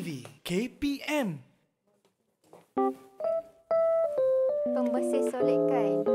TV KPM Pembersih solekan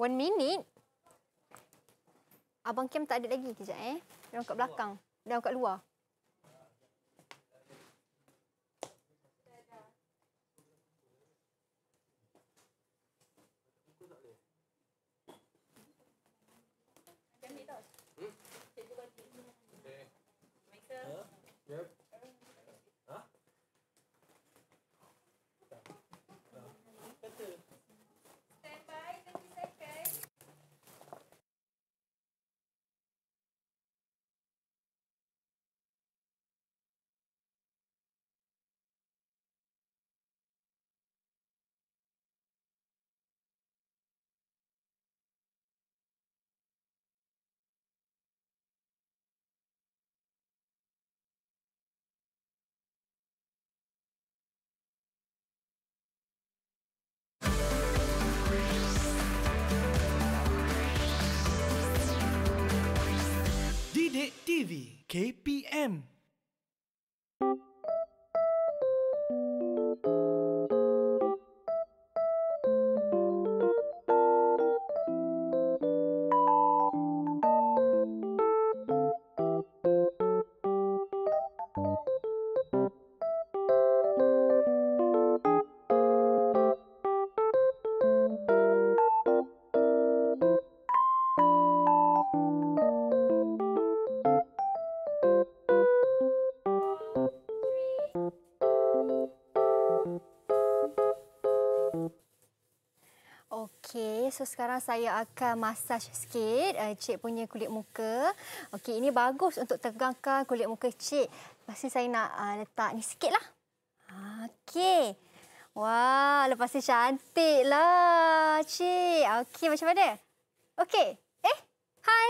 One minute. Abang Kim tak ada lagi. Kejap eh. Dia orang kat belakang. Dia orang kat luar. Sidik TV KPM So sekarang saya akan massage sikit uh, cik punya kulit muka. Okey, ini bagus untuk tegangkan kulit muka cik. Pasti saya nak uh, letak ni sikitlah. Okey. Wah, lepas ni cantiklah cik. Okey, macam mana? Okey. Eh, hai.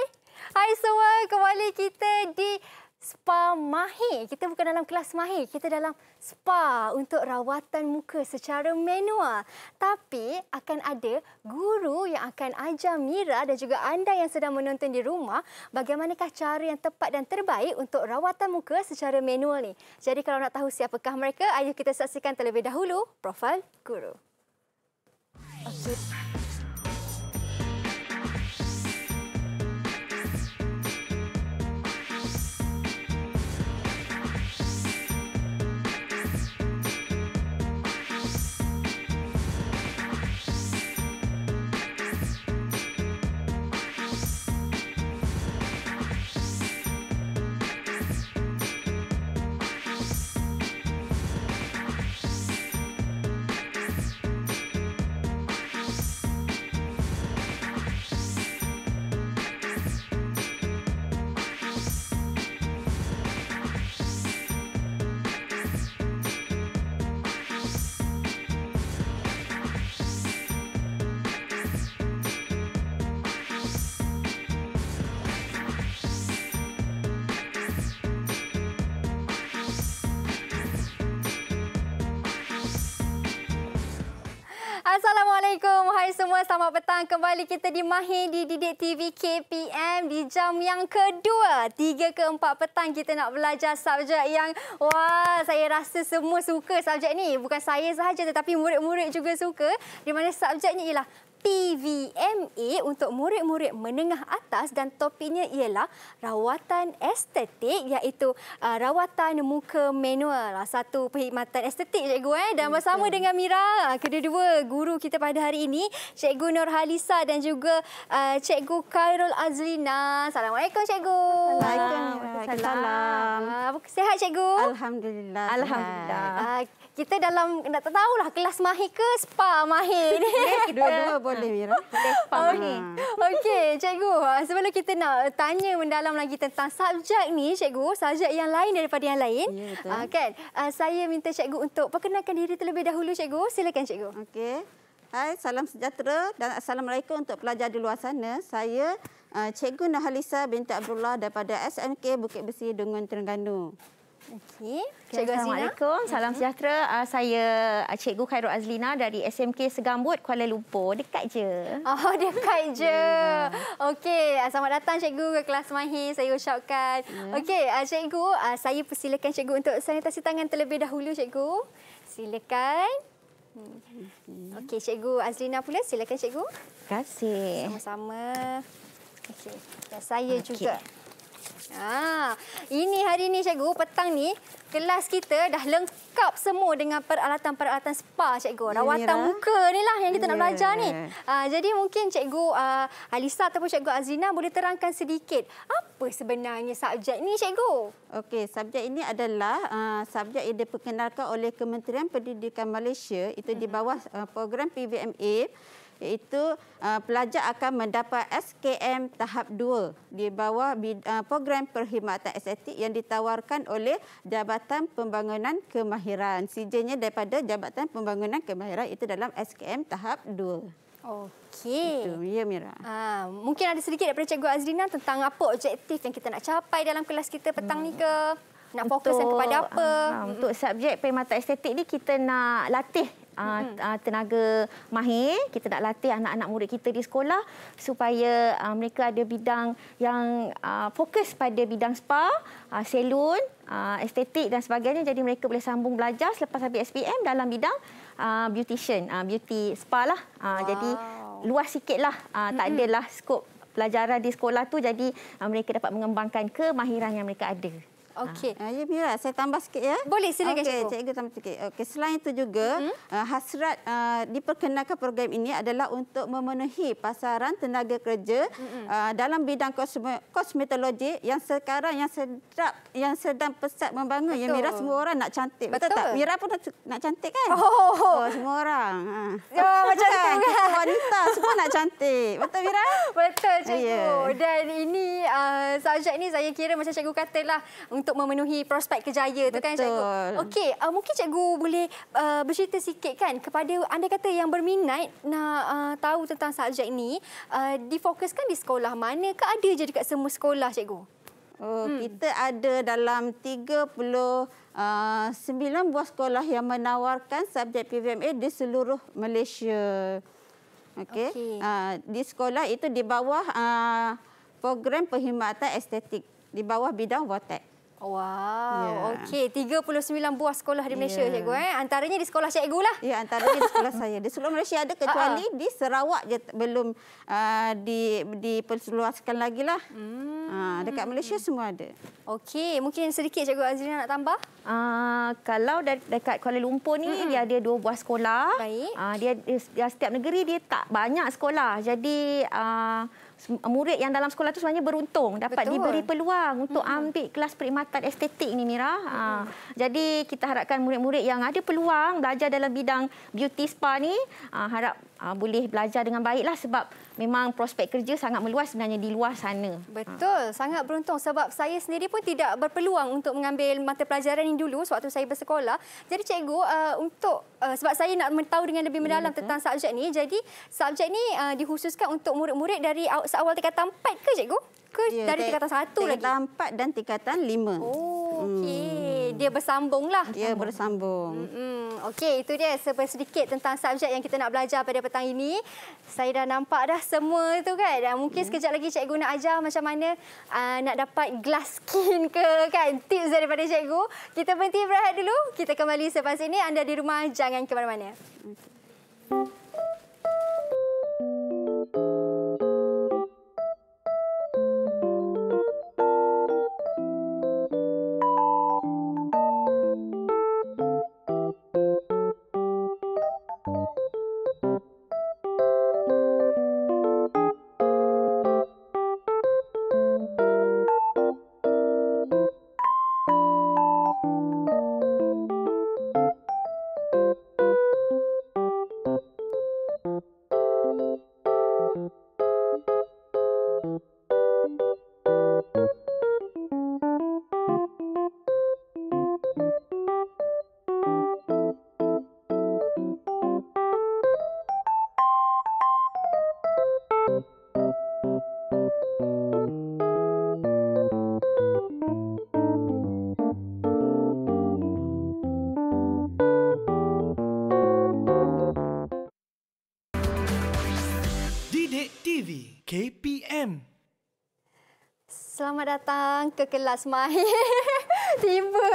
Hai semua, kembali kita di spa mahir. Kita bukan dalam kelas mahir, kita dalam spa untuk rawatan muka secara manual. Tapi akan ada guru yang akan ajar Mira dan juga anda yang sedang menonton di rumah bagaimanakah cara yang tepat dan terbaik untuk rawatan muka secara manual ni. Jadi kalau nak tahu siapakah mereka, ayo kita saksikan terlebih dahulu profil guru. Okay. datang kembali kita di Mahir di Didik TV KPM di jam yang kedua. Tiga ke empat petang kita nak belajar subjek yang wah saya rasa semua suka subjek ni. Bukan saya sahaja tetapi murid-murid juga suka. Di mana subjeknya ialah PVMA untuk murid-murid menengah atas dan topiknya ialah rawatan estetik iaitu uh, rawatan muka manual. Lah, satu perkhidmatan estetik cikgu eh dan bersama Betul. dengan Mira, ah, kedua-dua guru kita pada hari ini, cikgu Nur Halisa dan juga uh, cikgu Khairul Azlina. Assalamualaikum cikgu. Assalamualaikum. Assalamualaikum. Assalamualaikum. Assalamualaikum. Ah, sehat cikgu? Alhamdulillah. Alhamdulillah. Okay kita dalam nak tahu lah kelas mahir ke spa mahir ni. Eh, Dua-dua boleh Mira. Spa mahir. Okey, cikgu, ah, sebelum kita nak tanya mendalam lagi tentang subjek ni, cikgu, subjek yang lain daripada yang lain. Ya, uh, kan? Uh, saya minta cikgu untuk perkenalkan diri terlebih dahulu cikgu. Silakan cikgu. Okey. Hai, salam sejahtera dan assalamualaikum untuk pelajar di luar sana. Saya uh, Cikgu Nahalisa binti Abdullah daripada SMK Bukit Besi Dungun Terengganu. Okay. Assalamualaikum. Azlina. Salam mm-hmm. sejahtera. Uh, saya ah, Cikgu Khairul Azlina dari SMK Segambut, Kuala Lumpur. Dekat je. Oh, dekat je. Yeah. Okey, ah, selamat datang Cikgu ke kelas Mahir. Saya ucapkan. Yeah. Okey, uh, Cikgu, uh, saya persilakan Cikgu untuk sanitasi tangan terlebih dahulu, Cikgu. Silakan. Hmm. Okey, Cikgu Azlina pula. Silakan, Cikgu. Terima kasih. Sama-sama. Okey, saya okay. juga. Ha, ini hari ini cikgu petang ni kelas kita dah lengkap semua dengan peralatan-peralatan spa cikgu. Rawatan Mira. muka ni lah yang kita yeah. nak belajar ni. Ha, jadi mungkin cikgu uh, Alisa ataupun cikgu Azrina boleh terangkan sedikit apa sebenarnya subjek ni cikgu? Okey, subjek ini adalah uh, subjek yang diperkenalkan oleh Kementerian Pendidikan Malaysia itu di bawah uh, program PVMA iaitu uh, pelajar akan mendapat SKM tahap 2 di bawah uh, program perkhidmatan SAT yang ditawarkan oleh Jabatan Pembangunan Kemahiran. Sijilnya daripada Jabatan Pembangunan Kemahiran itu dalam SKM tahap 2. Okey. Ya, Mira. Ha, mungkin ada sedikit daripada Cikgu Azrina tentang apa objektif yang kita nak capai dalam kelas kita petang hmm. ni ke? Nak fokuskan kepada apa? Ha, ha, untuk subjek perkhidmatan estetik ni kita nak latih uh, tenaga mahir kita nak latih anak-anak murid kita di sekolah supaya uh, mereka ada bidang yang uh, fokus pada bidang spa, uh, salon, uh, estetik dan sebagainya jadi mereka boleh sambung belajar selepas habis SPM dalam bidang uh, beautician, uh, beauty spa lah. Uh, wow. Jadi luas sikitlah uh, tak mm-hmm. adalah skop pelajaran di sekolah tu jadi mereka dapat mengembangkan kemahiran yang mereka ada. Okey. Ah, ya, Mira, saya tambah sikit ya. Boleh, silakan okay, cikgu. Cikgu tambah sikit. Okay, selain itu juga, hmm? hasrat uh, diperkenalkan program ini adalah untuk memenuhi pasaran tenaga kerja hmm uh, dalam bidang kosmetologi yang sekarang yang sedap, yang sedang pesat membangun. Betul. Ya, Mira, semua orang nak cantik. Betul, Betul tak? Mira pun nak cantik kan? Oh, oh semua orang. Ya, oh, macam tu kan? kan? Wanita, semua nak cantik. Betul, Mira? Betul, cikgu. Yeah. Dan ini, uh, subjek ini saya kira macam cikgu katalah untuk untuk memenuhi prospek kejayaan tu kan cikgu. Okey, uh, mungkin cikgu boleh uh, bercerita sikit kan kepada anda kata yang berminat nak uh, tahu tentang subjek ini, uh, difokuskan di sekolah mana ke ada je dekat semua sekolah cikgu? Oh, hmm. kita ada dalam 30 uh, Sembilan uh, buah sekolah yang menawarkan subjek PVMA di seluruh Malaysia. Okey. Okay. Uh, di sekolah itu di bawah uh, program perkhidmatan estetik di bawah bidang Wotek. Wow, yeah. okey. 39 buah sekolah di ya. Malaysia, yeah. cikgu. Eh? Antaranya di sekolah cikgu lah. Ya, yeah, antaranya di sekolah saya. Di sekolah Malaysia ada kecuali uh -uh. di Sarawak je belum uh, di diperluaskan lagi lah. Hmm. Uh, dekat Malaysia hmm. semua ada. Okey, mungkin sedikit cikgu Azrina nak tambah? Uh, kalau dekat Kuala Lumpur ni, hmm. dia ada dua buah sekolah. Baik. Uh, dia, dia, dia setiap negeri dia tak banyak sekolah. Jadi... Uh, murid yang dalam sekolah tu sebenarnya beruntung dapat Betul. diberi peluang untuk hmm. ambil kelas perkhidmatan estetik ni Mira. Hmm. Ha. Jadi kita harapkan murid-murid yang ada peluang belajar dalam bidang beauty spa ni ha, harap uh, boleh belajar dengan baiklah sebab memang prospek kerja sangat meluas sebenarnya di luar sana. Betul, ha. sangat beruntung sebab saya sendiri pun tidak berpeluang untuk mengambil mata pelajaran ini dulu sewaktu saya bersekolah. Jadi cikgu uh, untuk uh, sebab saya nak mengetahui dengan lebih ya, mendalam ya, tentang subjek ni, jadi subjek ni uh, eh, dihususkan untuk murid-murid dari awal tingkatan 4 ke cikgu? ke yeah, dari tingkatan satu lagi? Tingkatan empat dan tingkatan lima. Oh, okey. Hmm. Dia bersambunglah. Ya, bersambung. Lah. bersambung. Hmm, hmm. Okey, itu dia sedikit tentang subjek yang kita nak belajar pada petang ini. Saya dah nampak dah semua itu kan. Dan mungkin yeah. Hmm. sekejap lagi cikgu nak ajar macam mana uh, nak dapat glass skin ke kan. Tips daripada cikgu. Kita berhenti berehat dulu. Kita kembali selepas ini. Anda di rumah, jangan ke mana-mana. Thank you. datang ke kelas Mahir. Tiba.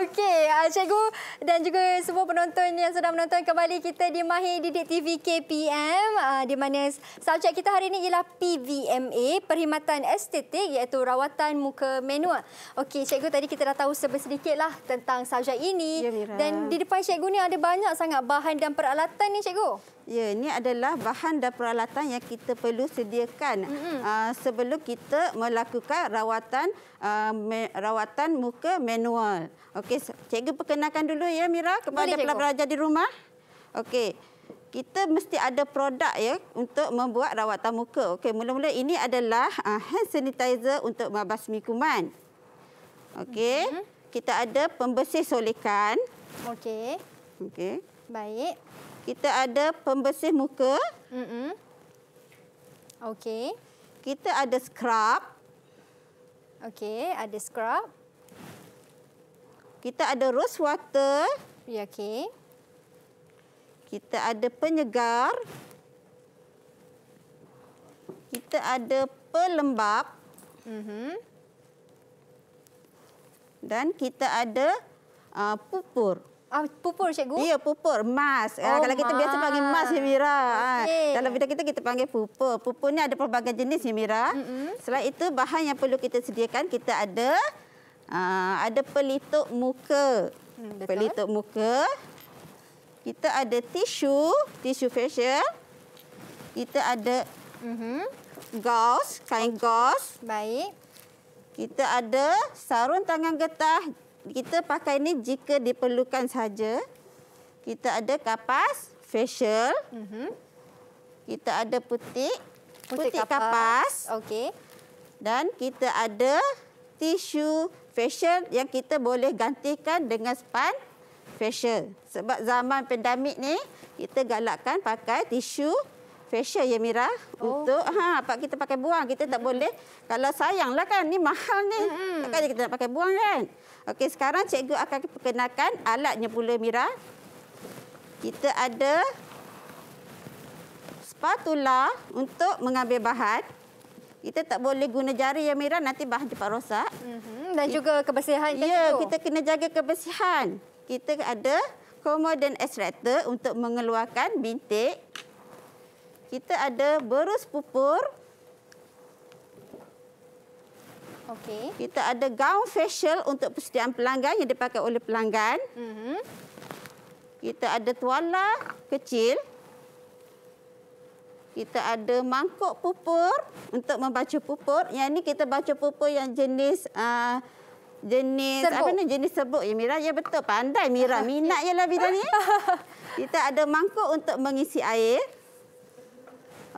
Okey, ah, cikgu dan juga semua penonton yang sedang menonton kembali kita di Mahir Didik TV KPM ah, di mana subjek kita hari ini ialah PVMA, Perkhidmatan Estetik iaitu Rawatan Muka Manual. Okey, cikgu tadi kita dah tahu sedikitlah tentang subjek ini. Ya, dan di depan cikgu ni ada banyak sangat bahan dan peralatan ni cikgu. Ya, ini adalah bahan dan peralatan yang kita perlu sediakan mm -hmm. uh, sebelum kita melakukan rawatan uh, rawatan muka manual. Okey, cikgu perkenalkan dulu ya Mira kepada Boleh, pelajar di rumah. Okey. Kita mesti ada produk ya untuk membuat rawatan muka. Okey, mula-mula ini adalah uh, hand sanitizer untuk membasmi kuman. Okey. Mm -hmm. Kita ada pembersih solekan. Okey. Okey. Baik kita ada pembersih muka. Mm -mm. Okey. Kita ada scrub. Okey, ada scrub. Kita ada rose water. Ya, okey. Kita ada penyegar. Kita ada pelembap. Mm -hmm. Dan kita ada uh, pupur. Pupur. Ah, pupur cikgu? Ya, pupur, emas. Eh, oh, ah, kalau kita biasa panggil emas, Himira. Ya, ah, okay. Dalam bidang kita, kita panggil pupur. Pupur ni ada pelbagai jenis, Himira. Ya, mm -hmm. Selain itu, bahan yang perlu kita sediakan, kita ada aa, ah, ada pelituk muka. Hmm, pelituk muka. Kita ada tisu, tisu facial. Kita ada mm -hmm. gauze, kain gauze. Baik. Kita ada sarung tangan getah kita pakai ini jika diperlukan saja. Kita ada kapas facial. Mm -hmm. Kita ada putik putik putih kapas. kapas. Okey. Dan kita ada tisu facial yang kita boleh gantikan dengan span facial. Sebab zaman pandemik ni kita galakkan pakai tisu facial ya Mira oh. untuk ha kita pakai buang kita tak boleh kalau sayanglah kan ni mahal ni takkan kita nak pakai buang kan okey sekarang cikgu akan perkenalkan alatnya pula Mira kita ada spatula untuk mengambil bahan kita tak boleh guna jari ya Mira nanti bahan cepat rosak hmm dan juga kebersihan kita ya kita kena jaga kebersihan kita ada komoden extractor untuk mengeluarkan bintik kita ada berus pupur. Okey. Kita ada gown facial untuk persediaan pelanggan yang dipakai oleh pelanggan. Mm -hmm. Kita ada tuala kecil. Kita ada mangkuk pupur untuk membaca pupur. Yang ini kita baca pupur yang jenis... Uh, jenis serbuk. apa ni jenis serbuk ya Mira ya betul pandai Mira minat ya lah bila ni kita ada mangkuk untuk mengisi air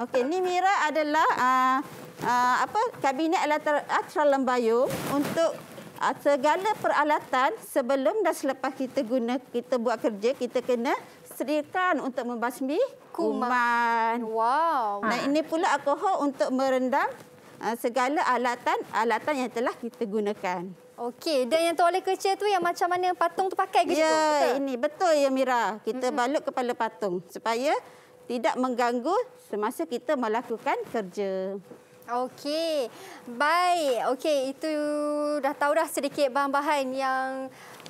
Okey, ni Mira adalah uh, uh, apa kabinet elektro lembayu untuk uh, segala peralatan sebelum dan selepas kita guna kita buat kerja kita kena sediakan untuk membasmi kuman. Wow. Dan ha. ini pula alkohol untuk merendam uh, segala alatan alatan yang telah kita gunakan. Okey, dan yang toilet kecil tu yang macam mana patung tu pakai ke situ? Ya, ini betul ya Mira. Kita mm -hmm. balut kepala patung supaya tidak mengganggu semasa kita melakukan kerja. Okey. Baik. Okey, itu dah tahu dah sedikit bahan-bahan yang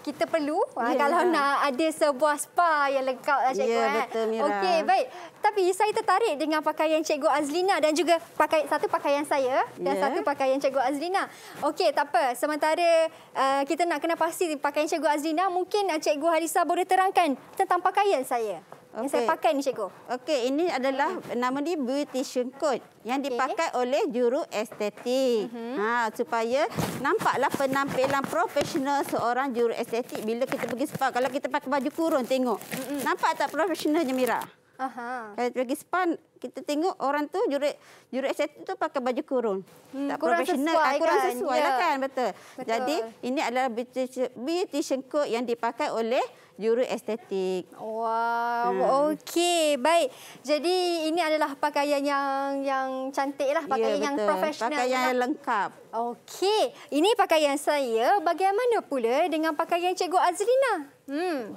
kita perlu yeah. Ya. kalau nak ada sebuah spa yang lengkap lah cikgu. Ya, yeah, betul Mira. Okey, baik. Tapi saya tertarik dengan pakaian cikgu Azlina dan juga pakaian, satu pakaian saya dan yeah. satu pakaian cikgu Azlina. Okey, tak apa. Sementara uh, kita nak kena pasti pakaian cikgu Azlina, mungkin ah, cikgu Harissa boleh terangkan tentang pakaian saya. Okay. Yang saya pakai ni cikgu. Okey, ini adalah nama dia beautician coat yang dipakai oleh juru estetik. Uh mhm. -huh. Ha supaya nampaklah penampilan profesional seorang juru estetik bila kita pergi spa. Kalau kita pakai baju kurung tengok. Uh mhm. -huh. Nampak tak profesionalnya Mira? Aha. Kalau pergi spa, kita tengok orang tu jurid jurid estetik tu pakai baju kurung. Hmm, tak kurang professional, sesuai, ah, kan? kurang sesuai ya. lah kan, betul. betul. Jadi, ini adalah beauty shengkuk yang dipakai oleh juru estetik. Wow, hmm. okey. Baik. Jadi ini adalah pakaian yang yang cantik lah ya, pakaian ya, yang profesional. Pakaian yang lengkap. Okey. Ini pakaian saya. Bagaimana pula dengan pakaian Cikgu Azlina? Hmm.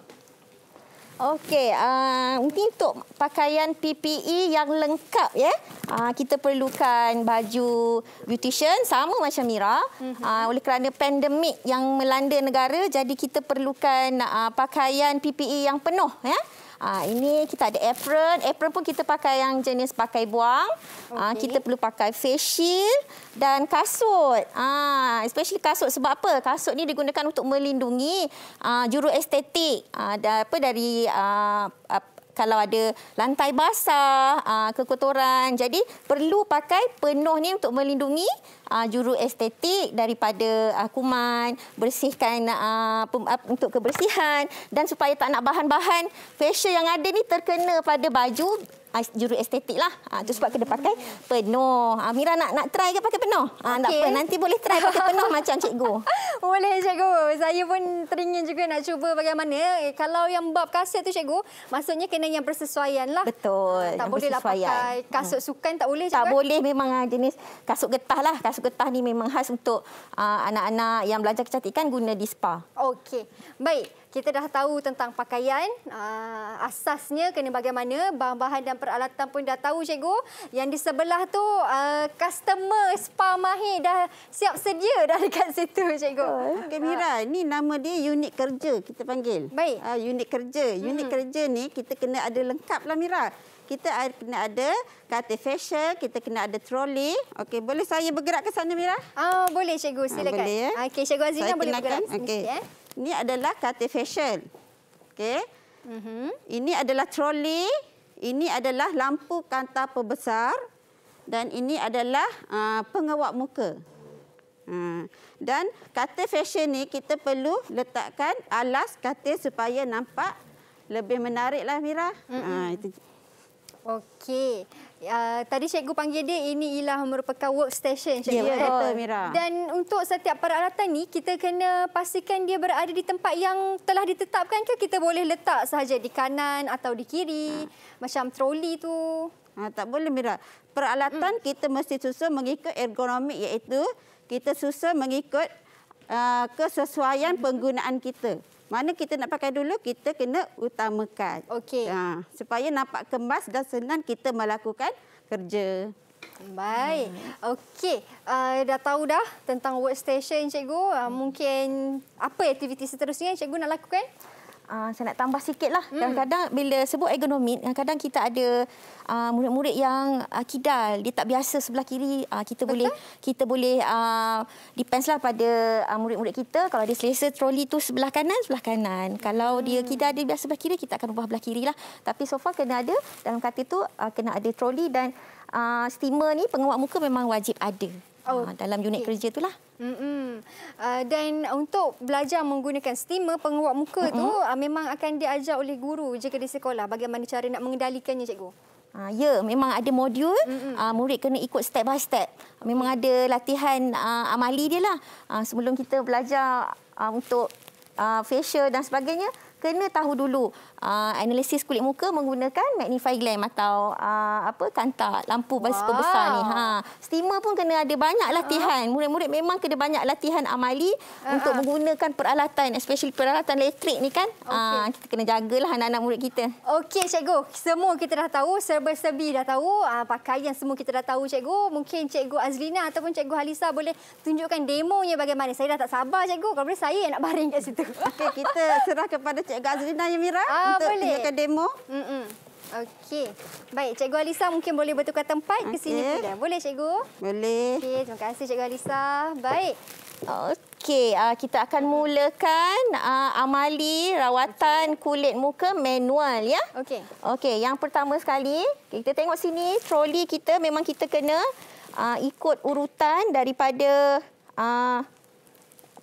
Okey, uh, mungkin untuk pakaian PPE yang lengkap ya. Yeah? Uh, kita perlukan baju beautician sama macam Mira. Uh, oleh kerana pandemik yang melanda negara jadi kita perlukan uh, pakaian PPE yang penuh ya. Yeah? Ah ha, ini kita ada apron. Apron pun kita pakai yang jenis pakai buang. Ah, okay. Ha, kita perlu pakai face shield dan kasut. Ah ha, especially kasut sebab apa? Kasut ni digunakan untuk melindungi ha, juru estetik ah ha, apa dari ha, kalau ada lantai basah, ha, kekotoran. Jadi perlu pakai penuh ni untuk melindungi uh, juru estetik daripada uh, kuman, bersihkan uh, pem, uh, untuk kebersihan dan supaya tak nak bahan-bahan fesyen yang ada ni terkena pada baju uh, juru estetik lah. Ha, tu sebab kena pakai penuh. Ha, Mira nak nak try ke pakai penuh? Ha, okay. Tak apa, nanti boleh try pakai penuh macam cikgu. Boleh cikgu. Saya pun teringin juga nak cuba bagaimana. Eh, kalau yang bab kasut tu cikgu, maksudnya kena yang persesuaian lah. Betul. Ha, tak boleh lah pakai kasut hmm. sukan, tak boleh cikgu. Tak boleh memang ah, jenis kasut getah lah. Kasut khas getah ni memang khas untuk uh, anak-anak uh, yang belajar kecantikan guna di spa. Okey. Baik. Kita dah tahu tentang pakaian, uh, asasnya kena bagaimana, bahan-bahan dan peralatan pun dah tahu cikgu. Yang di sebelah tu uh, customer spa mahir dah siap sedia dah dekat situ cikgu. Kamira, uh. ni nama dia unit kerja kita panggil. Baik. Uh, unit kerja. Unit hmm. kerja ni kita kena ada lengkap lah Mira kita ada, kena ada katil facial, kita kena ada trolley. Okey, boleh saya bergerak ke sana Mira? Ah, oh, boleh cikgu, ah, silakan. Ya? Ah, okey, ya? okay, cikgu Azina boleh bergerak. Okey. Eh? Ini adalah katil facial. Okey. Mm -hmm. Ini adalah trolley. ini adalah lampu kanta pembesar dan ini adalah uh, pengawak muka. Hmm. Dan katil facial ni kita perlu letakkan alas katil supaya nampak lebih menariklah Mira. Mm -hmm. uh, itu. Okey. Uh, tadi cikgu panggil dia ini ialah merupakan workstation cikgu. Ya yeah, betul kan? Mira. Dan untuk setiap peralatan ni kita kena pastikan dia berada di tempat yang telah ditetapkan ke kita boleh letak sahaja di kanan atau di kiri ha. macam troli tu. Ha, tak boleh Mira. Peralatan hmm. kita mesti susun mengikut ergonomik iaitu kita susun mengikut uh, kesesuaian penggunaan kita. Mana kita nak pakai dulu, kita kena utamakan. Okey. Ha, supaya nampak kemas dan senang kita melakukan kerja. Baik. Okey, uh, dah tahu dah tentang workstation, Encik Gu. Uh, eh, mungkin apa aktiviti seterusnya Encik nak lakukan? uh, saya nak tambah sikit lah. Mm. Kadang-kadang bila sebut ergonomi, kadang-kadang kita ada uh, murid-murid yang uh, kidal, dia tak biasa sebelah kiri. Uh, kita Betul. boleh kita boleh uh, depends lah pada uh, murid-murid kita. Kalau dia selesa troli tu sebelah kanan, sebelah kanan. Mm. Kalau dia hmm. kidal, dia biasa sebelah kiri, kita akan ubah sebelah kiri lah. Tapi so far kena ada dalam kata tu uh, kena ada troli dan uh, steamer ni penguat muka memang wajib ada. Ah, oh. dalam unit okay. kerja itulah. Mm -mm. Uh, dan untuk belajar menggunakan steamer penguap muka mm -mm. tu uh, memang akan diajar oleh guru jika di sekolah bagaimana cara nak mengendalikannya cikgu. Ha, ya, memang ada modul. Mm -hmm. uh, murid kena ikut step by step. Memang ada latihan uh, amali dia lah. Uh, sebelum kita belajar uh, untuk uh, facial dan sebagainya, kena tahu dulu uh, analisis kulit muka menggunakan magnifying glass atau uh, apa kanta lampu wow. super besar ni ha steamer pun kena ada banyak latihan ah. murid-murid uh. memang kena banyak latihan amali uh, untuk menggunakan peralatan especially peralatan elektrik ni kan okay. uh, kita kena jagalah anak-anak murid kita okey cikgu semua kita dah tahu serba-serbi dah tahu uh, pakaian semua kita dah tahu cikgu mungkin cikgu Azlina ataupun cikgu Halisa boleh tunjukkan demonya bagaimana saya dah tak sabar cikgu kalau boleh saya nak baring kat situ okey kita serah kepada cikgu Azlina Yamira ah. Kita boleh. tinggalkan demo. Mm -mm. Okey. Baik, Cikgu Alisa mungkin boleh bertukar tempat okay. ke sini. Boleh, Cikgu? Boleh. Okey, terima kasih, Cikgu Alisa. Baik. Okey, uh, kita akan mulakan ah, amali rawatan kulit muka manual. ya. Okey. Okey, yang pertama sekali, kita tengok sini troli kita memang kita kena ah, ikut urutan daripada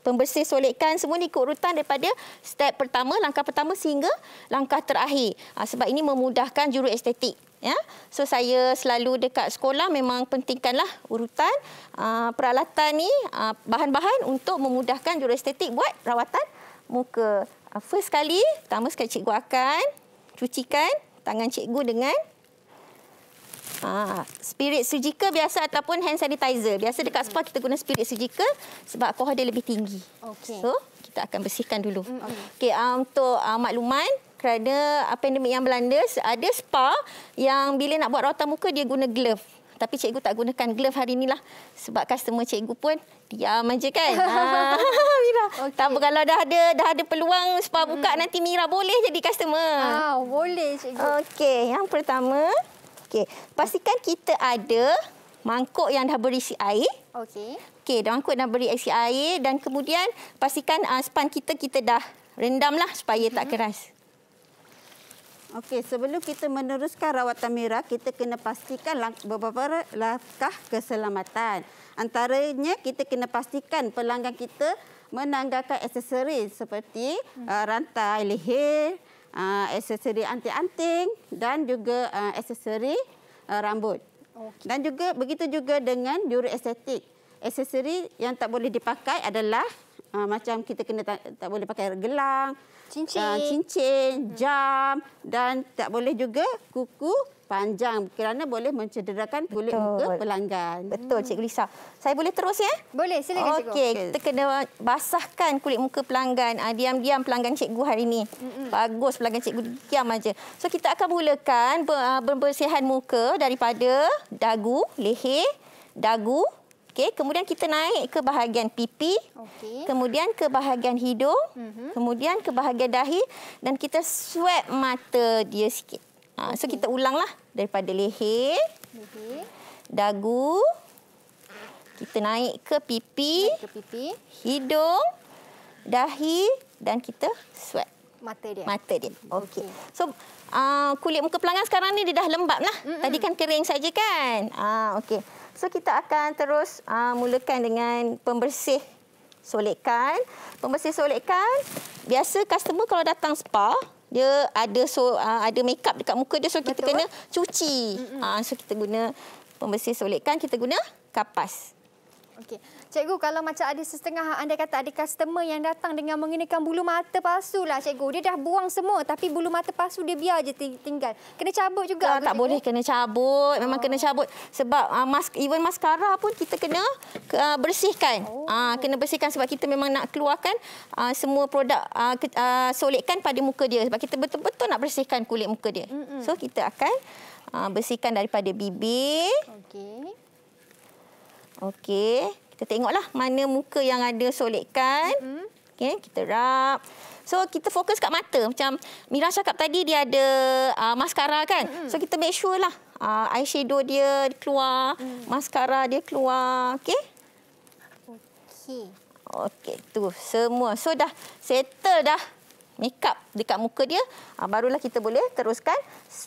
pembersih solekan semua ni ikut urutan daripada step pertama langkah pertama sehingga langkah terakhir ha, sebab ini memudahkan juru estetik ya so saya selalu dekat sekolah memang pentingkanlah urutan aa, ah, peralatan ni ah, bahan-bahan untuk memudahkan juru estetik buat rawatan muka first sekali pertama sekali cikgu akan cucikan tangan cikgu dengan Ha, spirit surgical biasa ataupun hand sanitizer. Biasa dekat spa kita guna spirit surgical sebab alkohol dia lebih tinggi. Okay. So, kita akan bersihkan dulu. Okay. Okay, ah, untuk ah, makluman, kerana pandemik yang melanda, ada spa yang bila nak buat rotan muka, dia guna glove. Tapi cikgu tak gunakan glove hari lah Sebab customer cikgu pun diam aja kan. Mira. Okay. Tapi kalau dah ada dah ada peluang spa buka hmm. nanti Mira boleh jadi customer. Ah, boleh cikgu. Okey, yang pertama Okey, pastikan kita ada mangkuk yang dah berisi air. Okey. Okey, dah mangkuk dah berisi air dan kemudian pastikan uh, span kita kita dah rendamlah supaya tak mm-hmm. keras. Okey, sebelum kita meneruskan rawatan merah, kita kena pastikan beberapa langkah keselamatan. Antaranya kita kena pastikan pelanggan kita menanggalkan aksesori seperti uh, rantai leher, uh, aksesori anting-anting dan juga uh, aksesori uh, rambut. Okay. Dan juga begitu juga dengan juru estetik. Aksesori yang tak boleh dipakai adalah uh, macam kita kena tak, tak boleh pakai gelang, cincin, uh, cincin, jam dan tak boleh juga kuku panjang kerana boleh mencederakan kulit Betul. muka pelanggan. Betul, Cik Lisa. Hmm. Saya boleh terus ya? Boleh, silakan Cikgu. Okey, kita kena basahkan kulit muka pelanggan. Ah, diam-diam pelanggan Cikgu hari ini. Bagus pelanggan Cikgu, diam aja. So kita akan mulakan pembersihan ah, muka daripada dagu, leher, dagu. Okey, kemudian kita naik ke bahagian pipi. Okay. Kemudian ke bahagian hidung. Mm -hmm. Kemudian ke bahagian dahi. Dan kita swab mata dia sikit. Ha, So kita ulanglah daripada leher, dagu, kita naik ke pipi, hidung, dahi dan kita sweat. Mata dia. Mata dia. Okey. So uh, kulit muka pelanggan sekarang ni dia dah lembab lah. Tadi kan kering saja kan? Ah uh, okey. So kita akan terus uh, mulakan dengan pembersih solekan. Pembersih solekan. Biasa customer kalau datang spa, dia ada so uh, ada makeup dekat muka dia so kita Betul. kena cuci. Mm-hmm. Uh, so kita guna pembersih solekan kita guna kapas. Okey. Cikgu, kalau macam ada setengah anda kata ada customer yang datang dengan mengenakan bulu mata palsu lah, cikgu. Dia dah buang semua tapi bulu mata palsu dia biar je tinggal. Kena cabut juga. Tak, tak boleh kena cabut. Memang oh. kena cabut sebab uh, mask even maskara pun kita kena uh, bersihkan. Oh. Uh, kena bersihkan sebab kita memang nak keluarkan uh, semua produk uh, ke, uh, solekkan pada muka dia sebab kita betul-betul nak bersihkan kulit muka dia. Mm -mm. So kita akan uh, bersihkan daripada bibir. Okey. Okey kita tengoklah mana muka yang ada solekkan. Mm-hmm. Okey, kita rap. So kita fokus kat mata. Macam Mira cakap tadi dia ada uh, mascara kan. Mm-hmm. So kita make sure lah uh, eyeshadow dia keluar, mm. mascara dia keluar. Okey. Okey. Okey, tu semua. So dah settle dah makeup dekat muka dia. Uh, barulah kita boleh teruskan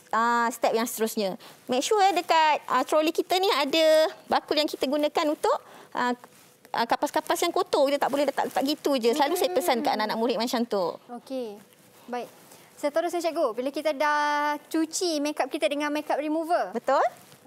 uh, step yang seterusnya. Make sure eh, dekat uh, troli kita ni ada bakul yang kita gunakan untuk Ah, ah, kapas-kapas yang kotor kita tak boleh letak letak gitu je. Selalu hmm. saya pesan ke anak-anak murid macam tu. Okey. Baik. Seterusnya cikgu, bila kita dah cuci makeup kita dengan makeup remover. Betul?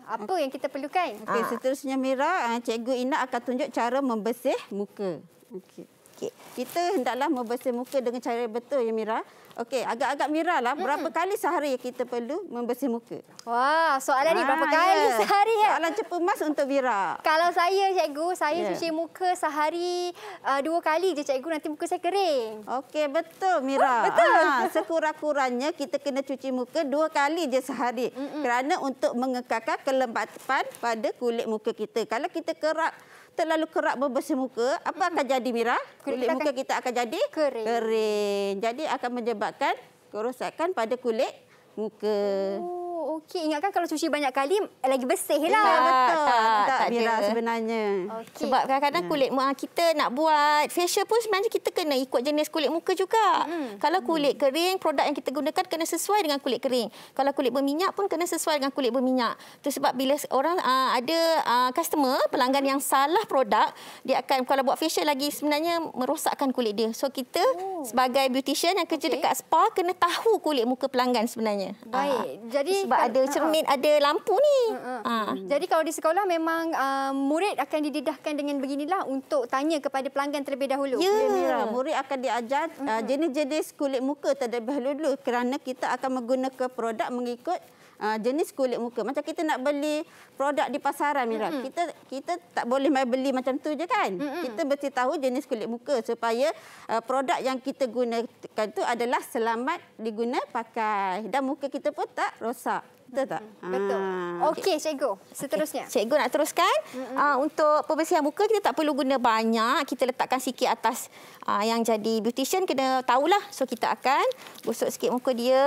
Apa yang kita perlukan? Okey, ah. seterusnya Mira, cikgu Ina akan tunjuk cara membersih muka. Okey. Okey. Kita hendaklah membersih muka dengan cara betul ya Mira. Okey, agak-agak Mira lah. Berapa hmm. kali sehari kita perlu membersih muka? Wah, soalan ni ah, berapa ah, kali yeah. sehari? Ya? Soalan cepat emas untuk Mira. Kalau saya, cikgu, saya yeah. cuci muka sehari uh, dua kali je, cikgu. Nanti muka saya kering. Okey, betul Mira. Oh, betul. Ah, Sekurang-kurangnya kita kena cuci muka dua kali je sehari. Mm -mm. Kerana untuk mengekalkan kelembapan pada kulit muka kita. Kalau kita kerap terlalu kerap membersih muka, apa akan jadi Mira? Kulit, kulit muka kita akan jadi kering. kering. Jadi akan menyebabkan kerosakan pada kulit muka. Oh. Oh, okey. Ingatkan kalau cuci banyak kali, eh, lagi bersih lah. Tak, betul. Tak, tak, tak Mira ada. sebenarnya. Okay. Sebab kadang-kadang hmm. kulit muka ah, kita nak buat facial pun sebenarnya kita kena ikut jenis kulit muka juga. Hmm. Kalau hmm. kulit hmm. kering, produk yang kita gunakan kena sesuai dengan kulit kering. Kalau kulit berminyak pun kena sesuai dengan kulit berminyak. Itu sebab bila orang aa, ah, ada aa, ah, customer, pelanggan hmm. yang salah produk, dia akan kalau buat facial lagi sebenarnya merosakkan kulit dia. So kita... Hmm. Oh. sebagai beautician yang kerja okay. dekat spa kena tahu kulit muka pelanggan sebenarnya. Baik. Aa. Ah, Jadi sebab kalau, ada cermin, uh ada lampu ni. Uh -uh. Jadi kalau di sekolah memang uh, murid akan dididahkan dengan beginilah untuk tanya kepada pelanggan terlebih dahulu. Ya, yeah. murid akan diajar jenis-jenis uh, kulit muka terlebih dahulu kerana kita akan menggunakan produk mengikut Ah, jenis kulit muka. Macam kita nak beli produk di pasaran Mira. Mm-hmm. Kita kita tak boleh mai beli macam tu je kan? Mm-hmm. Kita mesti tahu jenis kulit muka supaya uh, produk yang kita gunakan tu adalah selamat diguna pakai dan muka kita pun tak rosak. Betul tak? Betul. Ah, okey, cikgu. Seterusnya. Okay. Cikgu nak teruskan. -hmm. uh, untuk pembersihan muka, kita tak perlu guna banyak. Kita letakkan sikit atas uh, yang jadi beautician. Kena tahulah. So, kita akan gosok sikit muka dia.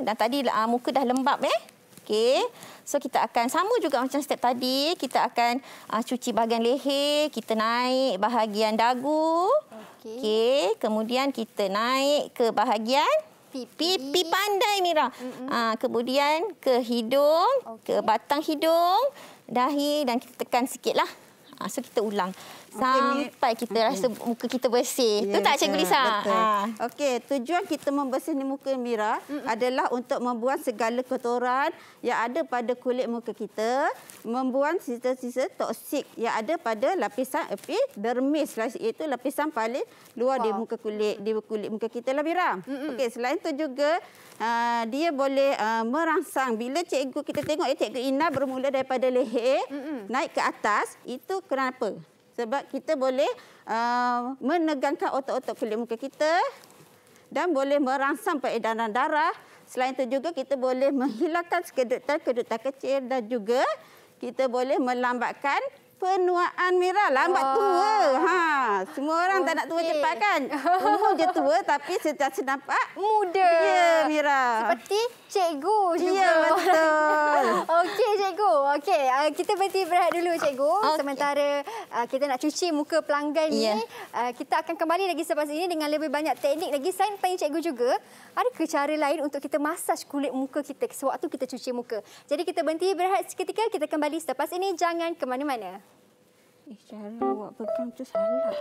Dan tadi uh, muka dah lembab. eh. Okey. So, kita akan sama juga macam step tadi. Kita akan uh, cuci bahagian leher. Kita naik bahagian dagu. Okey. Okay. Kemudian kita naik ke bahagian pipi. Pipi pandai Mira. Mm-hmm. Ha, kemudian ke hidung, okay. ke batang hidung, dahi dan kita tekan sikitlah. Ha, so kita ulang sampai kita rasa muka kita bersih. Ya, tu tak Cikgu ya, Lisa? Ha. Ah. Okey, tujuan kita membersihkan muka Mira mm -mm. adalah untuk membuang segala kotoran yang ada pada kulit muka kita, membuang sisa-sisa toksik yang ada pada lapisan epidermis, eh, lah, iaitu lapisan paling luar wow. di muka kulit, di kulit muka kita lah Mira. Mm -mm. Okey, selain itu juga uh, dia boleh uh, merangsang bila Cikgu kita tengok ya Cikgu Ina bermula daripada leher mm -mm. naik ke atas, itu kenapa? sebab kita boleh uh, menegangkan otot-otot kulit muka kita dan boleh merangsang peredaran darah. Selain itu juga kita boleh menghilangkan kedutan-kedutan kecil dan juga kita boleh melambatkan penuaan merah. Lambat oh. tua. Ha. Semua orang okay. tak nak tua cepat kan? Umur je tua tapi sentiasa nampak muda. Ya, Mira. Seperti cikgu ya, juga. Ya, betul. Okey, cikgu. Okey, uh, kita berhenti berehat dulu, cikgu. Okay. Sementara uh, kita nak cuci muka pelanggan yeah. ini, uh, kita akan kembali lagi selepas ini dengan lebih banyak teknik lagi. Saya tanya cikgu juga, ada ke cara lain untuk kita massage kulit muka kita sewaktu kita cuci muka? Jadi kita berhenti berehat seketika, kita kembali selepas ini. Jangan ke mana-mana. Eh, cara awak pegang tu salah.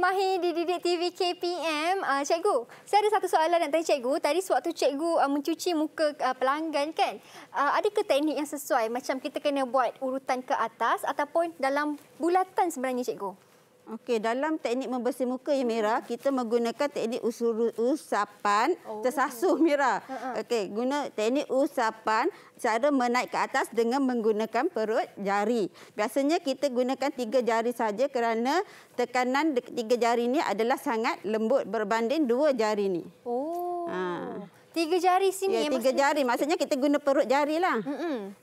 Mahi di Didik TV KPM. Uh, ah, cikgu, saya ada satu soalan nak tanya cikgu. Tadi sewaktu cikgu uh, mencuci muka uh, pelanggan kan, uh, ada ke teknik yang sesuai macam kita kena buat urutan ke atas ataupun dalam bulatan sebenarnya cikgu? Okey, dalam teknik membersih muka ya Mira, kita menggunakan teknik usur usapan oh. tersasuh Mira. Okey, guna teknik usapan cara menaik ke atas dengan menggunakan perut jari. Biasanya kita gunakan tiga jari saja kerana tekanan tiga jari ini adalah sangat lembut berbanding dua jari ini. Oh. Ha. Tiga jari sini. Ya, ya, tiga maksudnya... jari. Maksudnya kita guna perut jari lah.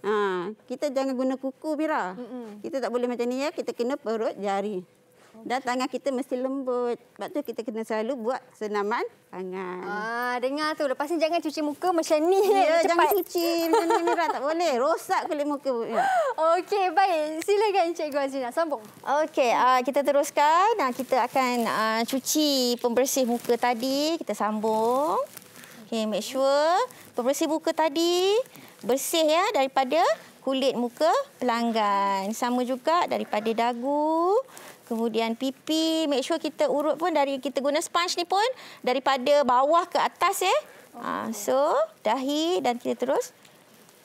Ha. Kita jangan guna kuku, Mira. Mm-mm. Kita tak boleh macam ni ya. Kita kena perut jari. Dan tangan kita mesti lembut. Sebab tu kita kena selalu buat senaman tangan. Ah, dengar tu. Lepas ni jangan cuci muka macam ni. Ya, cepat. jangan cuci macam merah. Tak boleh. Rosak kulit muka. Ya. Okey, baik. Silakan Cikgu Azrina. Sambung. Okey, uh, ah, kita teruskan. Nah, kita akan uh, cuci pembersih muka tadi. Kita sambung. Okey, make sure. Pembersih muka tadi bersih ya daripada kulit muka pelanggan. Sama juga daripada dagu. Kemudian pipi, make sure kita urut pun dari kita guna sponge ni pun daripada bawah ke atas ya. Eh. Ah, so dahi dan kita terus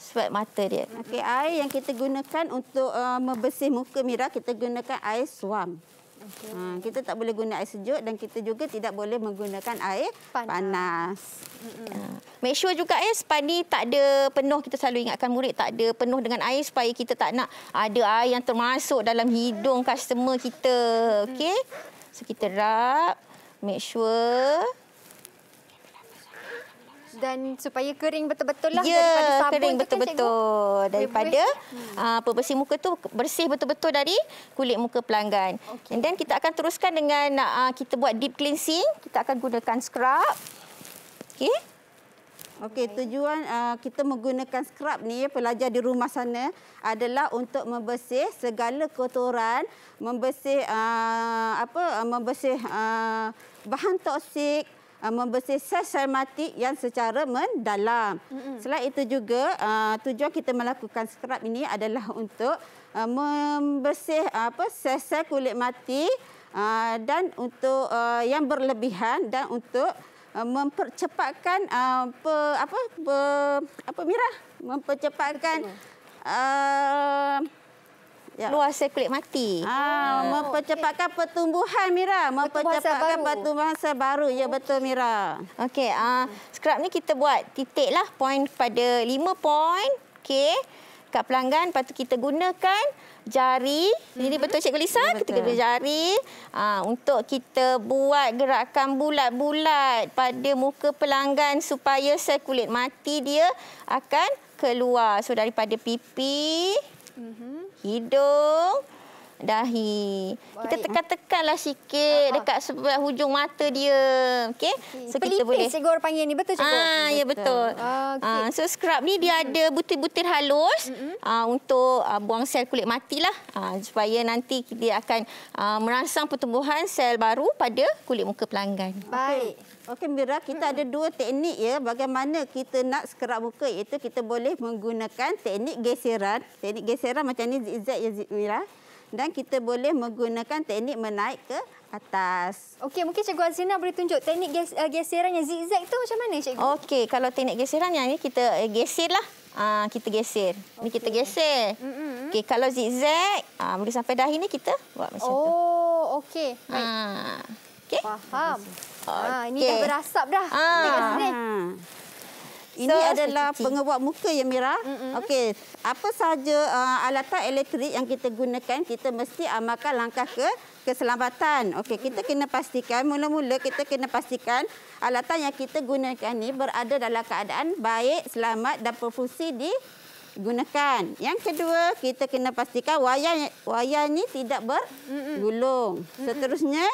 swab mata dia. Okey, air yang kita gunakan untuk uh, membersih muka Mira kita gunakan air suam. Okay. Hmm, ha, kita tak boleh guna air sejuk dan kita juga tidak boleh menggunakan air panas. panas. Mm -hmm. Make sure juga eh, span ni tak ada penuh. Kita selalu ingatkan murid tak ada penuh dengan air supaya kita tak nak ada air yang termasuk dalam hidung customer kita. Okay? So, kita rap. Make sure dan supaya kering betul-betul lah ya, daripada sabun kering betul-betul daripada uh, ah, hmm. pembersih muka tu bersih betul-betul dari kulit muka pelanggan okay. and then kita akan teruskan dengan uh, kita buat deep cleansing kita akan gunakan scrub Okay. Okey, tujuan uh, kita menggunakan scrub ni pelajar di rumah sana adalah untuk membersih segala kotoran, membersih uh, apa membersih uh, bahan toksik, Uh, membersih sel mati yang secara mendalam. Mm-hmm. Selain itu juga uh, tujuan kita melakukan scrub ini adalah untuk uh, membersih apa sel-sel kulit mati dan untuk yang berlebihan dan untuk mempercepatkan apa apa apa, apa mirah mempercepatkan uh, ya. luar kulit mati. Ah, oh, mempercepatkan okay. pertumbuhan Mira, mempercepatkan pertumbuhan sel baru. Ya betul Mira. Okey, ah uh, scrub ni kita buat titiklah point pada 5 point. Okey. Kat pelanggan lepas kita gunakan jari. Ini mm -hmm. betul Cik Lisa, ya, kita guna jari uh, untuk kita buat gerakan bulat-bulat pada muka pelanggan supaya sel kulit mati dia akan keluar. So daripada pipi Hidung. Dahi. Kita tekan-tekanlah sikit dekat sebelah hujung mata dia. Okey. So Pelipis kita boleh. Cikgu orang panggil ni betul cikgu? Ah, ya betul. Ah, okay. Ah, so scrub ni dia mm. ada butir-butir halus mm -hmm. untuk ah, buang sel kulit mati lah. supaya nanti dia akan merangsang pertumbuhan sel baru pada kulit muka pelanggan. Baik. Okay. Okey Mira, kita ada dua teknik ya bagaimana kita nak skrap muka iaitu kita boleh menggunakan teknik geseran. Teknik geseran macam ni zigzag ya Mira. Dan kita boleh menggunakan teknik menaik ke atas. Okey, mungkin Cikgu Azrina boleh tunjuk teknik ges eh, geseran yang zigzag tu macam mana Cikgu? Okey, kalau teknik geseran yang ni kita eh, gesirlah. Ah kita geser. Okay. Ni kita geser. Mm -mm. Okey, kalau zigzag, ah boleh sampai dahi ni kita buat macam oh, tu. Oh, okey. Baik. Ah, okay. Faham. Okay. Ah, ini dah berasap dah. Ha. Ini so, adalah cuci. pengebuat muka ya Mira. Mm -hmm. Okey, apa saja uh, alatan elektrik yang kita gunakan, kita mesti amalkan langkah ke keselamatan. Okey, kita kena pastikan mula-mula kita kena pastikan alatan yang kita gunakan ni berada dalam keadaan baik, selamat dan berfungsi digunakan. Yang kedua, kita kena pastikan wayar wayar ni tidak bergulung. Seterusnya,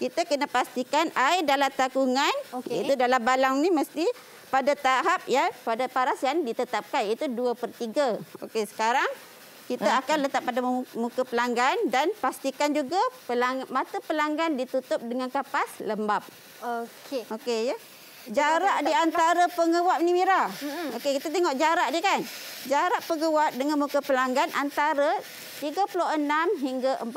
kita kena pastikan air dalam takungan okay. iaitu dalam balang ni mesti pada tahap ya pada paras yang ditetapkan iaitu 2/3. Okey sekarang kita akan letak pada muka pelanggan dan pastikan juga pelang, mata pelanggan ditutup dengan kapas lembap. Okey. Okey ya. Jarak di antara pengeruat ni Mira. Okey kita tengok jarak dia kan. Jarak pengeruat dengan muka pelanggan antara 36 hingga 40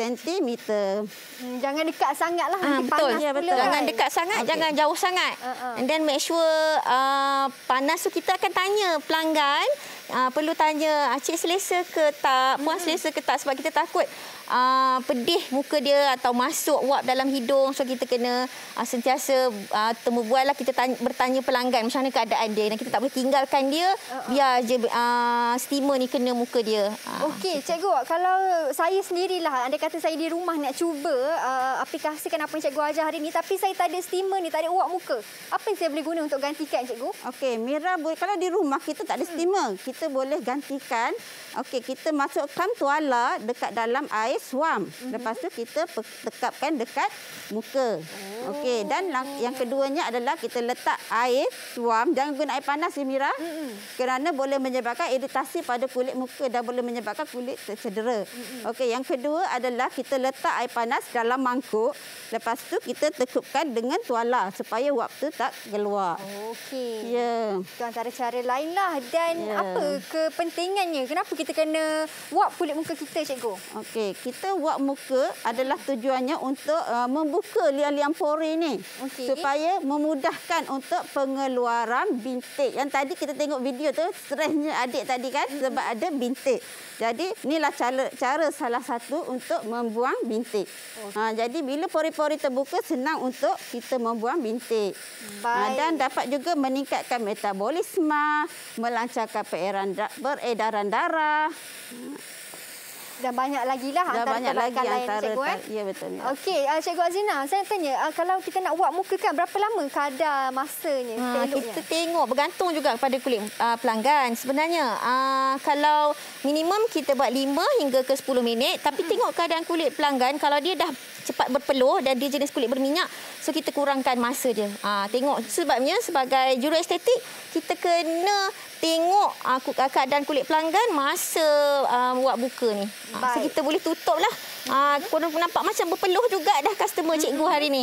sentimeter. Hmm, jangan dekat sangatlah. Ha, ah, nanti panas ya, betul. Jangan dekat sangat, okay. jangan jauh sangat. Uh, uh. And then make sure uh, panas tu kita akan tanya pelanggan. Uh, perlu tanya, Acik selesa ke tak? Puan hmm. selesa ke tak? Sebab kita takut uh, pedih muka dia atau masuk wap dalam hidung so kita kena uh, sentiasa uh, temu lah kita tanya, bertanya pelanggan macam mana keadaan dia dan kita tak boleh tinggalkan dia uh-huh. biar je uh, steamer ni kena muka dia uh, okey cikgu kalau saya sendirilah anda kata saya di rumah nak cuba uh, aplikasikan apa yang cikgu ajar hari ni tapi saya tak ada steamer ni tak ada wap muka apa yang saya boleh guna untuk gantikan cikgu okey mira boleh kalau di rumah kita tak ada steamer hmm. kita boleh gantikan okey kita masukkan tuala dekat dalam air suam. Lepas tu kita tekapkan dekat muka. Okey, dan yang keduanya adalah kita letak air suam. Jangan guna air panas, ya, Mira. Kerana boleh menyebabkan iritasi pada kulit muka dan boleh menyebabkan kulit tercedera. Okey, yang kedua adalah kita letak air panas dalam mangkuk. Lepas tu kita tekupkan dengan tuala supaya uap tu tak keluar. Okey. Ya. Itu antara cara lainlah dan ya. apa kepentingannya? Kenapa kita kena uap kulit muka kita, cikgu? Okey, kita buat muka adalah tujuannya untuk uh, membuka liang-liang pori ni okay. supaya memudahkan untuk pengeluaran bintik. Yang tadi kita tengok video tu stresnya adik tadi kan sebab ada bintik. Jadi inilah cara, cara salah satu untuk membuang bintik. Okay. Oh. Ha, jadi bila pori-pori terbuka senang untuk kita membuang bintik. Ha, dan dapat juga meningkatkan metabolisme, melancarkan peredaran darah. Ha dan banyak lagi lah dan antara banyak lagi lain, antara cikgu, eh? ya betul ya. okey uh, cikgu Azina saya tanya uh, kalau kita nak uap muka kan berapa lama kadar masanya ha, kita tengok bergantung juga kepada kulit uh, pelanggan sebenarnya uh, kalau minimum kita buat 5 hingga ke 10 minit tapi hmm. tengok keadaan kulit pelanggan kalau dia dah cepat berpeluh dan dia jenis kulit berminyak so kita kurangkan masa dia uh, tengok sebabnya sebagai juru estetik kita kena tengok aku uh, keadaan kulit pelanggan masa uh, buat buka ni. Ah, Baik. So kita boleh tutup lah. Ah uh, pun nampak macam berpeluh juga dah customer cikgu hmm. hari ni.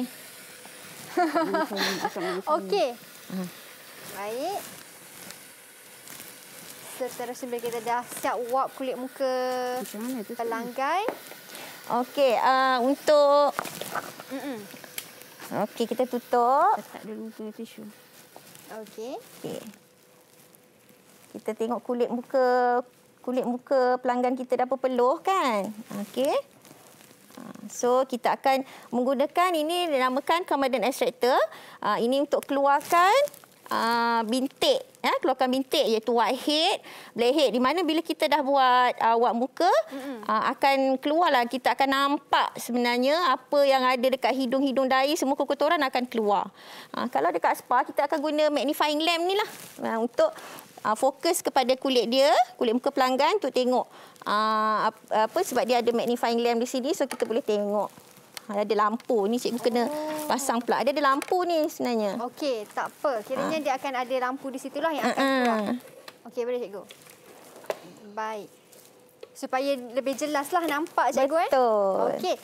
Okey. Hmm. Baik. Seterusnya bila kita dah siap wap kulit muka pelanggan. Okey, uh, untuk... Okey, kita tutup. Letak dulu muka tisu. Okey. Okey kita tengok kulit muka kulit muka pelanggan kita dah peluh kan okey ha, So kita akan menggunakan ini dinamakan Camden Extractor. Ha, ini untuk keluarkan ha, bintik ya keluarkan bintik iaitu whitehead, blackhead di mana bila kita dah buat awak muka akan keluarlah kita akan nampak sebenarnya apa yang ada dekat hidung-hidung dahi semua kotoran akan keluar. kalau dekat spa kita akan guna magnifying lamp ni lah untuk uh, fokus kepada kulit dia, kulit muka pelanggan untuk tengok uh, apa sebab dia ada magnifying lamp di sini so kita boleh tengok. Ah, ada lampu ni cikgu kena oh. pasang pula. Ada ada lampu ni sebenarnya. Okey, tak apa. Kiranya uh. dia akan ada lampu di situ lah yang akan uh -uh. keluar. Okey, boleh cikgu. Baik. Supaya lebih jelaslah nampak cikgu eh? Betul. eh. Okey.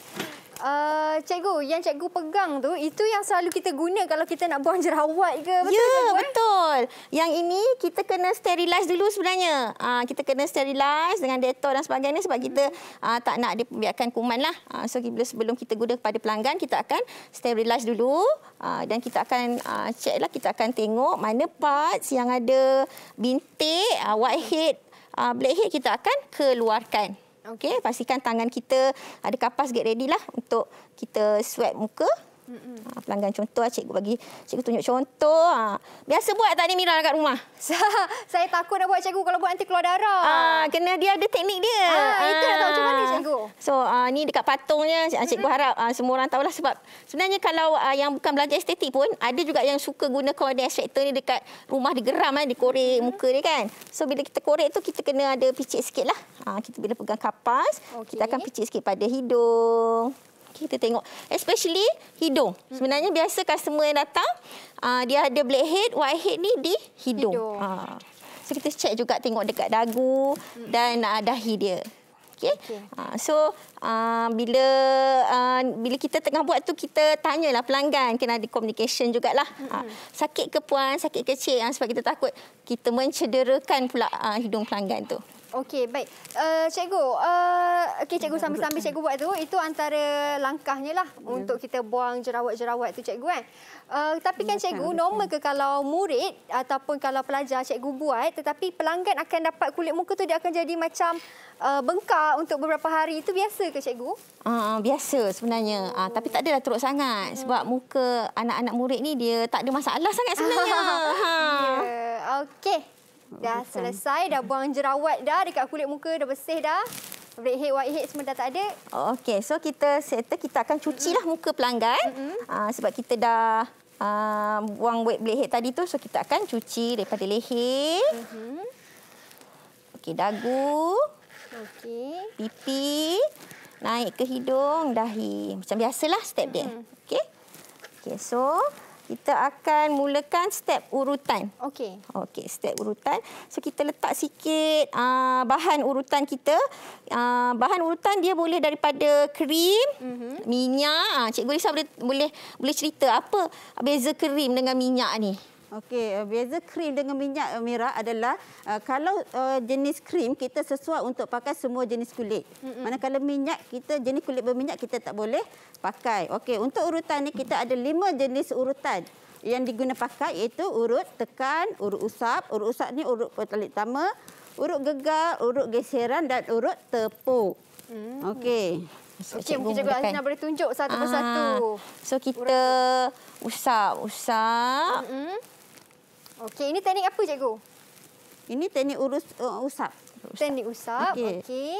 Eh, cikgu, yang cikgu pegang tu itu yang selalu kita guna kalau kita nak buang jerawat ke? Betul ya, cikgu, eh? betul. Eh? Yang ini kita kena sterilize dulu sebenarnya. Uh, kita kena sterilize dengan detol dan sebagainya sebab kita uh, tak nak dia biarkan kuman lah. Uh, so, sebelum kita guna kepada pelanggan, kita akan sterilize dulu. Uh, dan kita akan uh, check lah, kita akan tengok mana parts yang ada bintik, uh, whitehead, uh, blackhead kita akan keluarkan. Okey, pastikan tangan kita ada kapas get ready lah untuk kita swab muka. Mm -mm. Pelanggan contoh, ah, cikgu bagi. Cikgu tunjuk contoh. Ha. Biasa buat tak ni Mira dekat rumah? Saya takut nak buat cikgu kalau buat nanti keluar darah. Ah, kena dia ada teknik dia. Ah, itu ah. nak tahu macam mana ah. cikgu. So, ah, ni dekat patungnya. Cikgu mm -hmm. harap ah, semua orang tahulah. Sebab sebenarnya kalau ah, yang bukan belajar estetik pun, ada juga yang suka guna corner extractor ni dekat rumah dia geram. Eh, dia korek mm -hmm. muka dia kan. So, bila kita korek tu kita kena ada picit sikit lah. Ah, kita bila pegang kapas, okay. kita akan picit sikit pada hidung kita tengok especially hidung hmm. sebenarnya biasa customer yang datang uh, dia ada blackhead whitehead ni di hidung, hidung. Uh. so kita check juga tengok dekat dagu hmm. dan uh, dahi dia okey okay. uh, so uh, bila uh, bila kita tengah buat tu kita tanyalah pelanggan kena ada communication jugaklah hmm. uh, sakit ke puan sakit ke cik uh, sebab kita takut kita mencederakan pula uh, hidung pelanggan tu Okey, baik. Uh, cikgu, uh, okey cikgu sambil-sambil cikgu buat tu, itu antara langkahnya lah ya. untuk kita buang jerawat-jerawat tu cikgu kan. Uh, tapi kan cikgu, normal ke kalau murid ataupun kalau pelajar cikgu buat, tetapi pelanggan akan dapat kulit muka tu dia akan jadi macam uh, bengkak untuk beberapa hari. Itu biasa ke cikgu? Uh, biasa sebenarnya. Uh, tapi tak adalah teruk sangat. Ya. Sebab muka anak-anak murid ni dia tak ada masalah sangat sebenarnya. Uh, ha. yeah. Okey. Dah Bukan. selesai, dah buang jerawat dah dekat kulit muka dah bersih dah. Blackhead, whitehead semua dah tak ada. Okey, so kita settle kita akan cuci lah muka pelanggan. Mm -mm. Uh, sebab kita dah uh, buang wet blackhead tadi tu, so kita akan cuci daripada leher. Mm -hmm. Okey, dagu. Okey. Pipi. Naik ke hidung, dahi. Macam biasalah step mm -hmm. dia. Okey. Okey, so kita akan mulakan step urutan. Okey. Okey, step urutan. So kita letak sikit uh, bahan urutan kita. Uh, bahan urutan dia boleh daripada krim, mm-hmm. minyak. Ah, Cikgu Lisa boleh boleh boleh cerita apa beza krim dengan minyak ni? Okey, eh, beza krim dengan minyak eh, Mira adalah uh, kalau uh, jenis krim kita sesuai untuk pakai semua jenis kulit. Mm -mm. Manakala minyak kita jenis kulit berminyak kita tak boleh pakai. Okey, untuk urutan ni kita ada lima jenis urutan yang diguna pakai iaitu urut tekan, urut usap, urut usap ni urut petalit utama, urut gegar, urut geseran dan urut tepuk. Mm -hmm. Okey. Cik, mungkin juga Azina boleh tunjuk satu persatu. Ah, so, kita usap-usap. Mm -hmm. Okey, ini teknik apa cikgu? Ini teknik urus uh, usap. Teknik usap. Okey. Okay.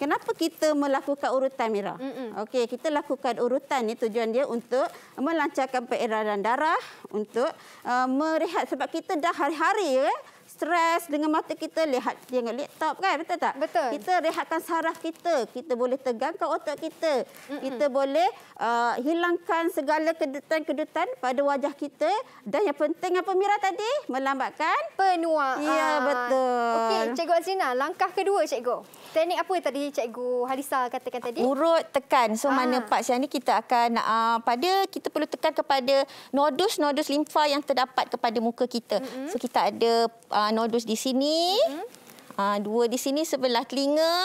Kenapa kita melakukan urutan Mira? Mm -mm. Okey, kita lakukan urutan ni tujuan dia untuk melancarkan peredaran darah, untuk uh, merehat sebab kita dah hari-hari ya. -hari, eh, stres dengan mata kita lihat lihat top kan betul tak betul. kita rehatkan saraf kita kita boleh tegangkan otot kita mm -mm. kita boleh uh, hilangkan segala kedutan-kedutan pada wajah kita dan yang penting apa Mira tadi melambatkan penuaan ya betul okey cikgu Azina langkah kedua cikgu teknik apa tadi cikgu Halisa katakan tadi urut tekan so Aa. Ah. mana part sini kita akan uh, pada kita perlu tekan kepada nodus-nodus limfa yang terdapat kepada muka kita mm -hmm. so kita ada uh, Ah, nodus di sini. Mm-hmm. Ah, dua di sini sebelah telinga.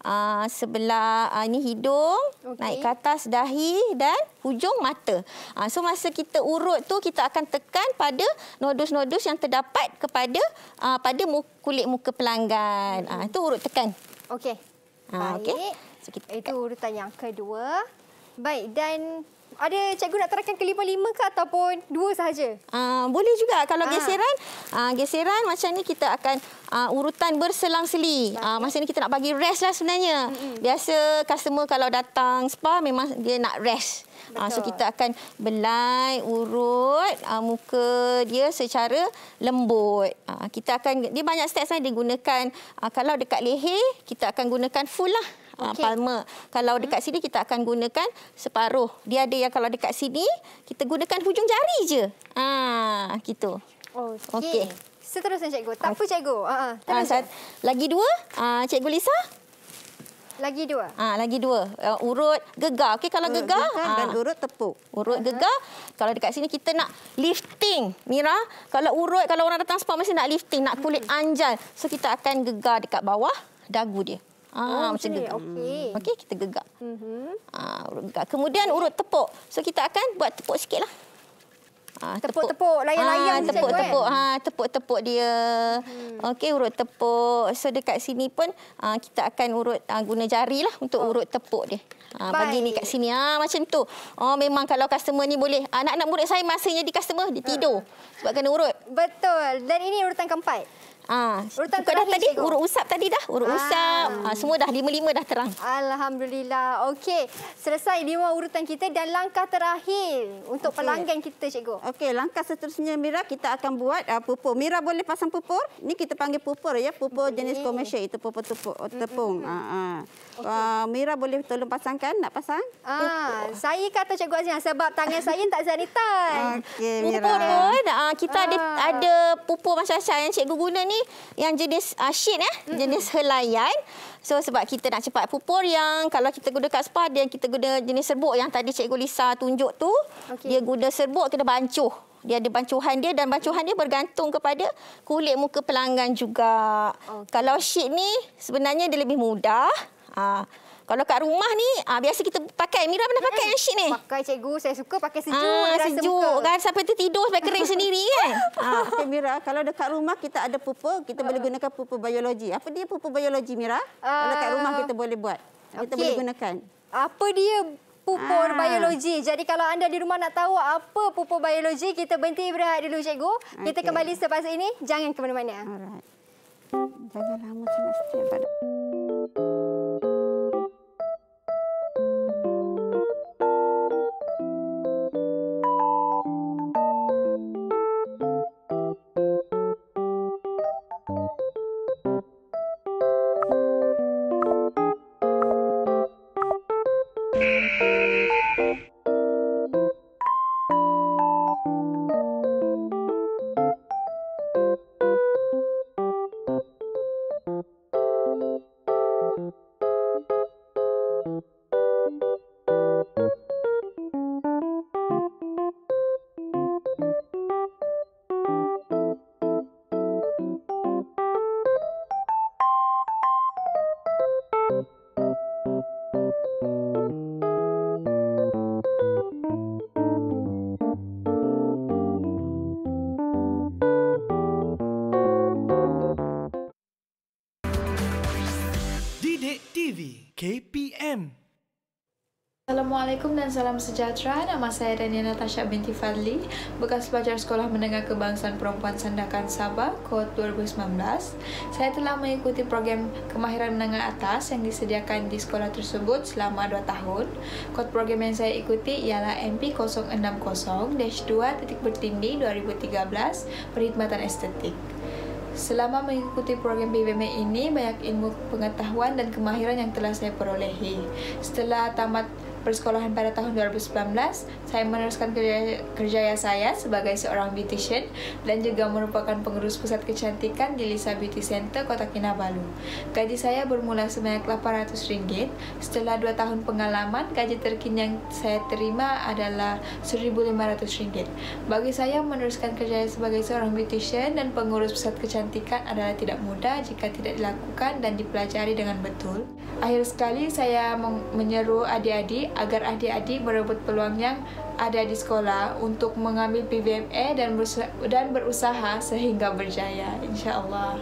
Uh, sebelah uh, ni hidung okay. naik ke atas dahi dan hujung mata. Uh, so masa kita urut tu kita akan tekan pada nodus-nodus yang terdapat kepada uh, pada muka, kulit muka pelanggan. Ah mm urut tekan. Okey. Uh, Baik. Okay. Itu urutan yang kedua. Baik dan ada cikgu nak terangkan kelima-lima ke ataupun dua sahaja? Uh, boleh juga. Kalau ha. geseran, uh, geseran macam ni kita akan uh, urutan berselang-seli. Uh, masa ni kita nak bagi rest lah sebenarnya. Hmm. Biasa customer kalau datang spa memang dia nak rest. Uh, so kita akan belai, urut uh, muka dia secara lembut. Uh, kita akan, dia banyak steps lah dia gunakan. Uh, kalau dekat leher, kita akan gunakan full lah. Ah, okay. palma. Kalau hmm. dekat sini kita akan gunakan separuh. Dia ada yang kalau dekat sini kita gunakan hujung jari je. Ah, gitu. Okey. Okay. Seterusnya cikgu. Tak apa cikgu. Ha ah. Ah, ah lagi dua? Ah, cikgu Lisa? Lagi dua. Ah, lagi dua. Uh, urut gegar. Okey kalau gegar, gegar dan urut tepuk. Urut uh -huh. gegar. Kalau dekat sini kita nak lifting, Mira. Kalau urut kalau orang datang sport mesti nak lifting, nak kulit hmm. anjal. So kita akan gegar dekat bawah dagu dia. Ah, oh, macam okay. gegak. Hmm, okey, kita gegak. Mm -hmm. ah, Kemudian urut tepuk. So kita akan buat tepuk sikitlah. Ah, tepuk-tepuk, layang-layang ah, macam tu kan? Tepuk, ha, tepuk-tepuk dia. Hmm. Okey, urut tepuk. So dekat sini pun uh, kita akan urut uh, guna jari lah untuk oh. urut tepuk dia. Ha, bagi ni kat sini. Ha, macam tu. Oh Memang kalau customer ni boleh. Anak-anak murid saya masanya di customer, dia hmm. tidur. Uh. Sebab kena urut. Betul. Dan ini urutan keempat. Ha. Ah, Kau dah tadi cikgu. urut usap tadi dah. Urut ha. usap. Ha. Semua dah lima-lima dah terang. Alhamdulillah. Okey. Selesai lima urutan kita dan langkah terakhir untuk okay. pelanggan kita, cikgu. Okey. Langkah seterusnya, Mira, kita akan buat uh, pupur. Mira boleh pasang pupur. Ini kita panggil pupur, ya. Pupur okay. jenis komersial. Itu pupur oh, tepung. Mm -hmm. tepung. Ha. Okay. Uh, Mira boleh tolong pasangkan? Nak pasang? Ha. Saya kata, cikgu Azian, sebab tangan saya tak sanitan. Okey, Mira. Pupur pun. Uh, kita ha. ada, ada pupur masyarakat yang cikgu guna ni yang jenis uh, sheet eh, mm -mm. jenis helaian. So sebab kita nak cepat pupur yang kalau kita guna kat spa dia kita guna jenis serbuk yang tadi Cikgu Lisa tunjuk tu, okay. dia guna serbuk kena bancuh. Dia ada bancuhan dia dan bancuhan dia bergantung kepada kulit muka pelanggan juga. Okay. Kalau sheet ni sebenarnya dia lebih mudah. Ha. Kalau kat rumah ni, ah biasa kita pakai. Mira pernah pakai yang sheet ni? Pakai cikgu, saya suka pakai sejuk. Ah, sejuk muka. kan, sampai tertidur sampai kering sendiri kan? Ah, okay, Mira, kalau dekat rumah kita ada pupa, kita uh. boleh gunakan pupa biologi. Apa dia pupa biologi, Mira? Uh. Kalau dekat rumah kita boleh buat. Kita boleh gunakan. Apa dia pupur ah. biologi. Jadi kalau anda di rumah nak tahu apa pupur biologi, kita berhenti berehat dulu cikgu. Kita kembali selepas ini. Jangan ke mana-mana. Jangan lama sangat setiap pada. Assalamualaikum dan salam sejahtera. Nama saya Dania Natasha binti Fadli, bekas pelajar Sekolah Menengah Kebangsaan Perempuan Sandakan Sabah, KOT 2019. Saya telah mengikuti program kemahiran menengah atas yang disediakan di sekolah tersebut selama 2 tahun. KOT program yang saya ikuti ialah MP060-2 Titik 2013 Perkhidmatan Estetik. Selama mengikuti program BBM ini, banyak ilmu pengetahuan dan kemahiran yang telah saya perolehi. Setelah tamat persekolahan pada tahun 2019, saya meneruskan kerja, kerjaya saya sebagai seorang beautician dan juga merupakan pengurus pusat kecantikan di Lisa Beauty Center, Kota Kinabalu. Gaji saya bermula sebanyak RM800. Setelah dua tahun pengalaman, gaji terkini yang saya terima adalah RM1,500. Bagi saya, meneruskan kerjaya sebagai seorang beautician dan pengurus pusat kecantikan adalah tidak mudah jika tidak dilakukan dan dipelajari dengan betul. Akhir sekali saya menyeru adik-adik agar adik-adik merebut peluang yang ada di sekolah untuk mengambil PBME dan dan berusaha sehingga berjaya insyaallah.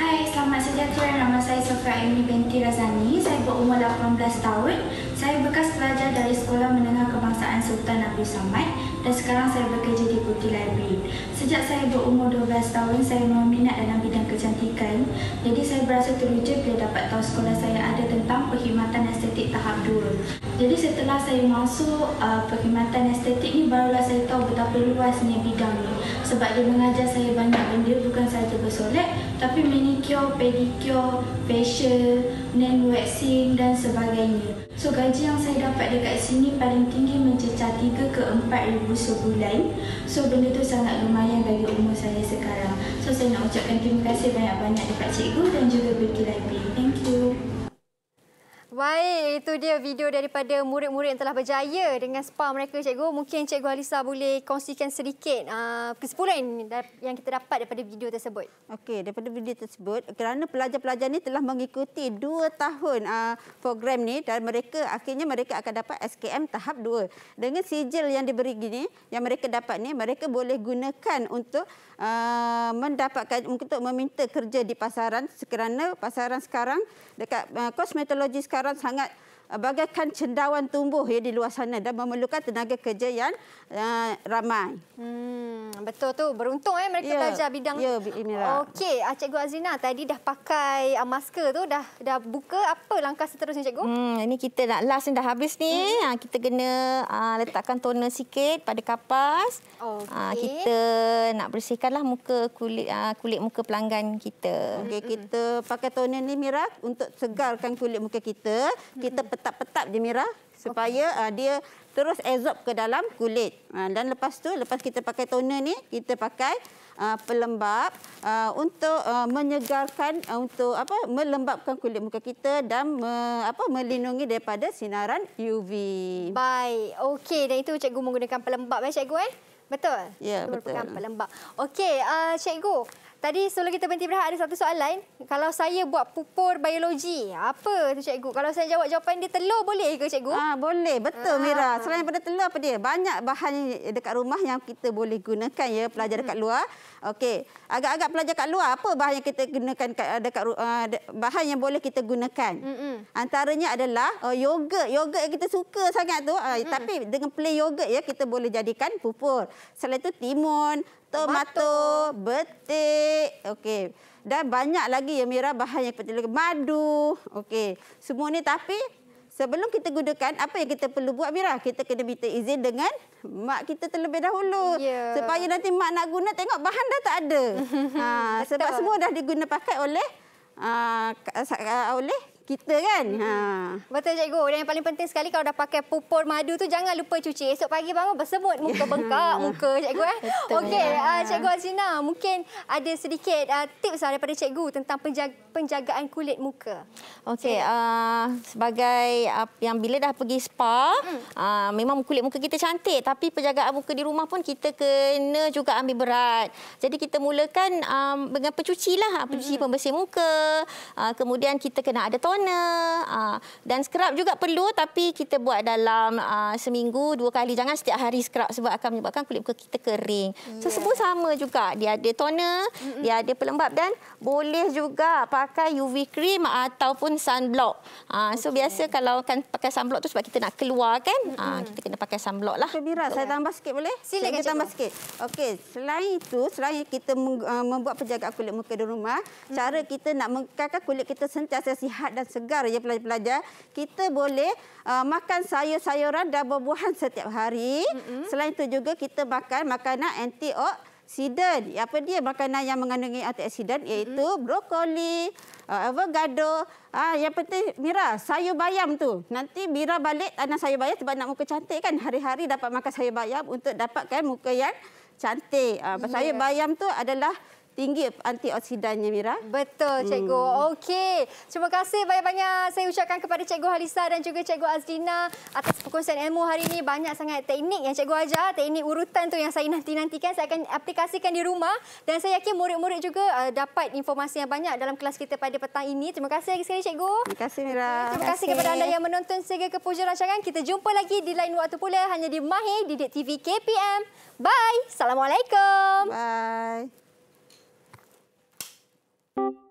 Hai, selamat sejahtera. Nama saya Sofia Aini binti Razani. Saya berumur 18 tahun. Saya bekas pelajar dari Sekolah Menengah Kebangsaan Sultan Abdul Samad dan sekarang saya bekerja di Putri Library. Sejak saya berumur 12 tahun, saya minat dalam bidang kecantikan. Jadi saya berasa teruja bila dapat tahu sekolah saya ada tentang perkhidmatan estetik tahap 2. Jadi setelah saya masuk uh, perkhidmatan estetik ni, barulah saya tahu betapa luasnya bidang ni sebab dia mengajar saya banyak benda bukan saja bersolek tapi manicure, pedicure, facial, nail waxing dan sebagainya. So gaji yang saya dapat dekat sini paling tinggi mencecah 3 ke 4 ribu sebulan. So benda tu sangat lumayan bagi umur saya sekarang. So saya nak ucapkan terima kasih banyak-banyak dekat cikgu dan juga Beauty Library. Thank you. Baik, itu dia video daripada murid-murid yang telah berjaya dengan spa mereka, Cikgu. Mungkin Cikgu Halisa boleh kongsikan sedikit uh, kesimpulan yang kita dapat daripada video tersebut. Okey, daripada video tersebut, kerana pelajar-pelajar ini telah mengikuti dua tahun uh, program ni dan mereka akhirnya mereka akan dapat SKM tahap dua. Dengan sijil yang diberi gini, yang mereka dapat ni, mereka boleh gunakan untuk uh, mendapatkan untuk meminta kerja di pasaran kerana pasaran sekarang dekat uh, kosmetologi sekarang orang sangat eh, bagaikan cendawan tumbuh ya di luar sana dan memerlukan tenaga kerja yang Ah, ramai. Hmm, betul tu. Beruntung eh mereka yeah. belajar bidang. Ya, yeah, Okey, ah, Cikgu Azina tadi dah pakai uh, masker tu dah dah buka apa langkah seterusnya Cikgu? Hmm, ini kita nak last ni dah habis ni. Hmm. Ha, kita kena uh, letakkan toner sikit pada kapas. Okay. Ha, kita nak bersihkanlah muka kulit uh, kulit muka pelanggan kita. Okey, hmm, hmm. kita pakai toner ni Mira untuk segarkan kulit muka kita. Kita hmm, hmm. petak petap je Mira supaya okay. uh, dia terus absorb ke dalam kulit. Ha, dan lepas tu, lepas kita pakai toner ni, kita pakai ha, pelembap ha, untuk menyegarkan, untuk apa, melembapkan kulit muka kita dan me, apa, melindungi daripada sinaran UV. Baik, okey. Dan itu cikgu menggunakan pelembap, eh, ya, cikgu. Eh? Betul? Ya, betul. Menggunakan pelembap. Okey, uh, cikgu. Tadi sebelum kita berhenti berehat ada satu soalan lain. Kalau saya buat pupur biologi, apa tu cikgu? Kalau saya jawab jawapan dia telur boleh ke cikgu? Ah, boleh. Betul ah. Mira. Selain daripada telur apa dia? Banyak bahan dekat rumah yang kita boleh gunakan ya pelajar dekat hmm. luar. Okey. Agak-agak pelajar dekat luar apa bahan yang kita gunakan ah, dekat uh, bahan yang boleh kita gunakan? Hmm. Antaranya adalah uh, yogurt. Yogurt yang kita suka sangat tu. Uh, hmm. Tapi dengan plain yogurt ya kita boleh jadikan pupur. Selain itu timun, tomato, betik. Okey. Dan banyak lagi ya Mira bahan yang perlu madu. Okey. Semua ni tapi sebelum kita gunakan apa yang kita perlu buat Mira? Kita kena minta izin dengan mak kita terlebih dahulu. Yeah. Supaya nanti mak nak guna tengok bahan dah tak ada. ha, sebab semua dah diguna pakai oleh uh, oleh kita kan. Ha. Betul cikgu. Dan yang paling penting sekali kalau dah pakai pupur madu tu jangan lupa cuci. Esok pagi bangun bersemut muka bengkak muka cikgu eh. Okey, ya. uh, cikgu Azina, mungkin ada sedikit uh, tips lah daripada cikgu tentang penjaga penjagaan kulit muka. Okey, okay. uh, sebagai uh, yang bila dah pergi spa, hmm. uh, memang kulit muka kita cantik tapi penjagaan muka di rumah pun kita kena juga ambil berat. Jadi kita mulakan um, dengan pencucilah, pencuci hmm. pembersih muka. Uh, kemudian kita kena ada toner sempurna uh, ah, dan scrub juga perlu tapi kita buat dalam uh, seminggu dua kali jangan setiap hari scrub sebab akan menyebabkan kulit muka kita kering. Yeah. So ya. semua sama juga dia ada toner, -hmm. dia ada pelembap dan boleh juga pakai UV cream ataupun sunblock. Uh, so okay. biasa kalau kan pakai sunblock tu sebab kita nak keluar kan, mm kita kena pakai sunblock lah. Kebira, saya tambah sikit boleh? sila kita tambah sikit. Okey, selain itu, selain kita ah, membuat penjaga kulit muka di rumah, mm -hmm. cara kita nak mengekalkan kulit kita sentiasa sihat dan segar ya pelajar-pelajar, kita boleh uh, makan sayur-sayuran dan buahan setiap hari. Mm -hmm. Selain itu juga kita makan makanan antioksidan antioksidan. Apa dia makanan yang mengandungi antioksidan iaitu mm -hmm. brokoli, uh, avocado. Ah, yang penting Mira, sayur bayam tu. Nanti Mira balik anak sayur bayam sebab nak muka cantik kan. Hari-hari dapat makan sayur bayam untuk dapatkan muka yang cantik. Uh, yeah. Sayur bayam tu adalah tinggi antioksidannya Mira. Betul hmm. cikgu. Hmm. Okey. Terima kasih banyak-banyak saya ucapkan kepada cikgu Halisa dan juga cikgu Azlina atas perkongsian ilmu hari ini. Banyak sangat teknik yang cikgu ajar, teknik urutan tu yang saya nanti-nantikan saya akan aplikasikan di rumah dan saya yakin murid-murid juga uh, dapat informasi yang banyak dalam kelas kita pada petang ini. Terima kasih lagi sekali cikgu. Terima kasih Mira. Terima, Terima kasih kepada anda yang menonton sehingga ke hujung rancangan. Kita jumpa lagi di lain waktu pula hanya di Mahir Didik TV KPM. Bye. Assalamualaikum. Bye. you